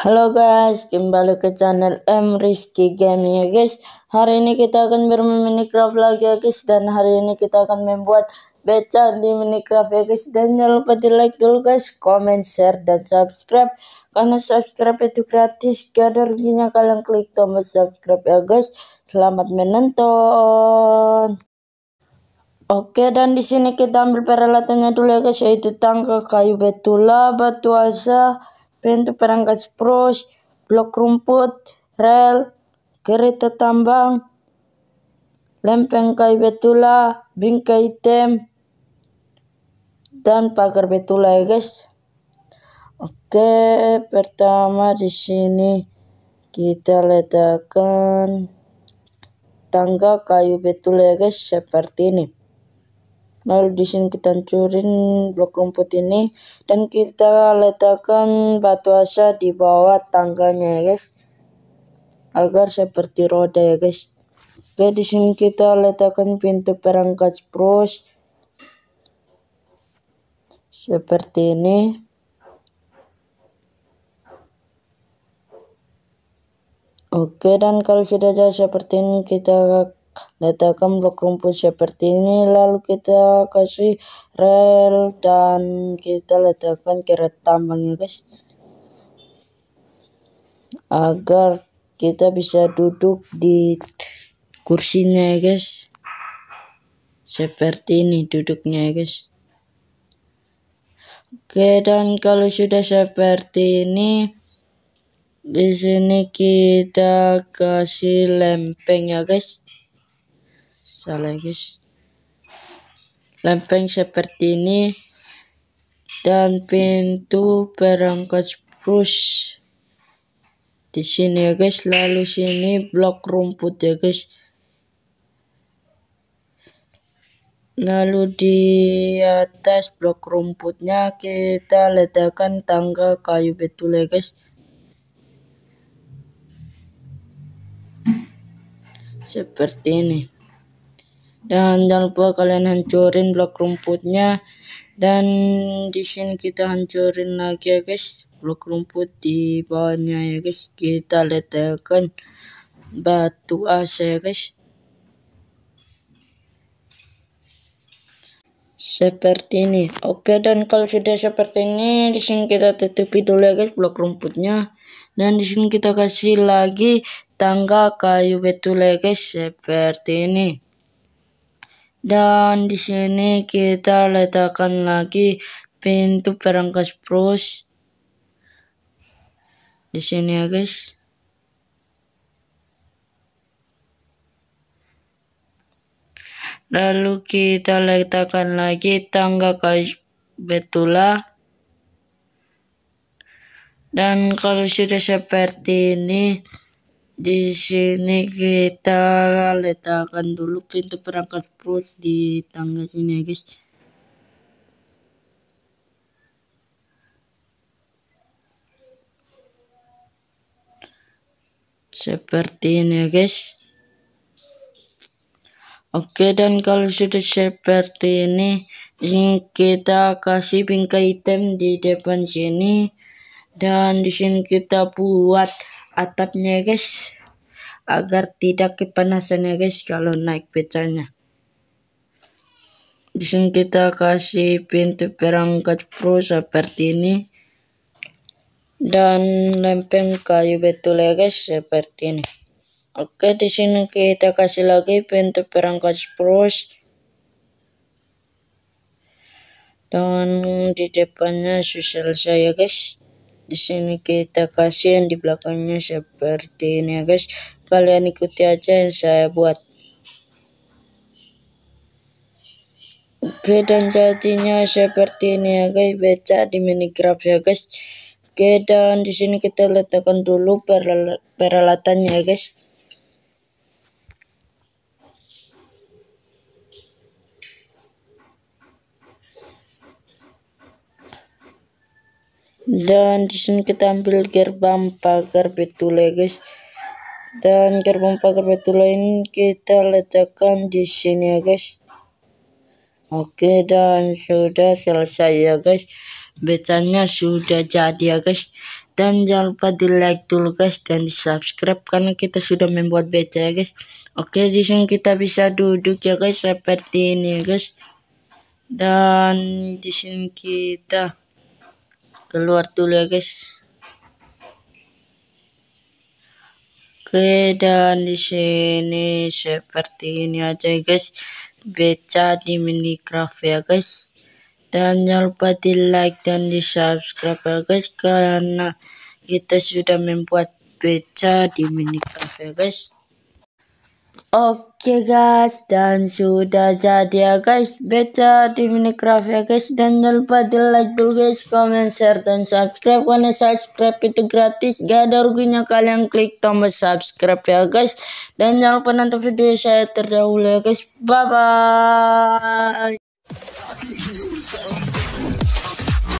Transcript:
Halo guys, kembali ke channel M Rizky Gaming ya guys. Hari ini kita akan bermain Minecraft lagi ya guys dan hari ini kita akan membuat beca di Minecraft ya guys. Dan jangan lupa di like dulu guys, comment, share dan subscribe karena subscribe itu gratis. kalian ruginya kalian klik tombol subscribe ya guys. Selamat menonton. Oke dan di sini kita ambil peralatannya dulu ya guys yaitu tangga kayu betula batu asa pintu perangkat sprus, blok rumput, rel, kereta tambang, lempeng kayu betula, bingkai tem, dan pagar betula ya guys. Oke, pertama di sini kita letakkan tangga kayu betula ya guys seperti ini lalu di sini kita hancurin blok rumput ini dan kita letakkan batu asa di bawah tangganya ya guys agar seperti roda ya guys oke di sini kita letakkan pintu perangkat pros seperti ini oke dan kalau sudah jadi seperti ini kita Letakkan blok rumput seperti ya, ini lalu kita kasih rel dan kita letakkan tambang tambangnya guys. Agar kita bisa duduk di kursinya ya guys. Seperti ini duduknya ya guys. Oke dan kalau sudah seperti ini di sini kita kasih lempeng ya guys salah guys lempeng seperti ini dan pintu perangkat spruce di sini ya guys lalu sini blok rumput ya guys lalu di atas blok rumputnya kita letakkan tangga kayu betul ya guys seperti ini dan jangan lupa kalian hancurin blok rumputnya dan di sini kita hancurin lagi ya guys blok rumput di bawahnya ya guys kita letakkan ya, batu AC ya guys seperti ini oke dan kalau sudah seperti ini di sini kita tutupi dulu ya guys blok rumputnya dan di sini kita kasih lagi tangga kayu betul ya guys seperti ini dan di sini kita letakkan lagi pintu perangkas pros. Di sini ya guys. Lalu kita letakkan lagi tangga kayu betula. Dan kalau sudah seperti ini, di sini kita letakkan dulu pintu perangkat plus di tangga sini ya guys seperti ini ya guys Oke dan kalau sudah seperti ini kita kasih bingkai item di depan sini dan di sini kita buat atapnya guys agar tidak kepanasan ya guys kalau naik becanya di sini kita kasih pintu perangkat pro seperti ini dan lempeng kayu betul ya guys seperti ini oke di sini kita kasih lagi pintu perangkat pro. dan di depannya susah saya guys di sini kita kasih yang di belakangnya seperti ini ya guys. Kalian ikuti aja yang saya buat. Oke dan jadinya seperti ini ya guys becak di minecraft ya guys. Oke dan di sini kita letakkan dulu peral peralatannya ya guys. dan di sini kita ambil gerbang pagar betula ya guys dan gerbang pagar betula ini kita letakkan di sini ya guys oke dan sudah selesai ya guys betanya sudah jadi ya guys dan jangan lupa di like dulu guys dan di subscribe karena kita sudah membuat beca ya guys oke di sini kita bisa duduk ya guys seperti ini ya guys dan di sini kita keluar dulu ya guys oke dan di sini seperti ini aja ya guys beca di minecraft ya guys dan jangan lupa di like dan di subscribe ya guys karena kita sudah membuat beca di minecraft ya guys oke Oke okay guys, dan sudah jadi ya guys beta di Minecraft ya guys dan jangan lupa di like dulu guys, comment, share dan subscribe karena subscribe itu gratis, gak ada ruginya kalian klik tombol subscribe ya guys dan jangan lupa nonton video saya terdahulu ya guys, bye bye.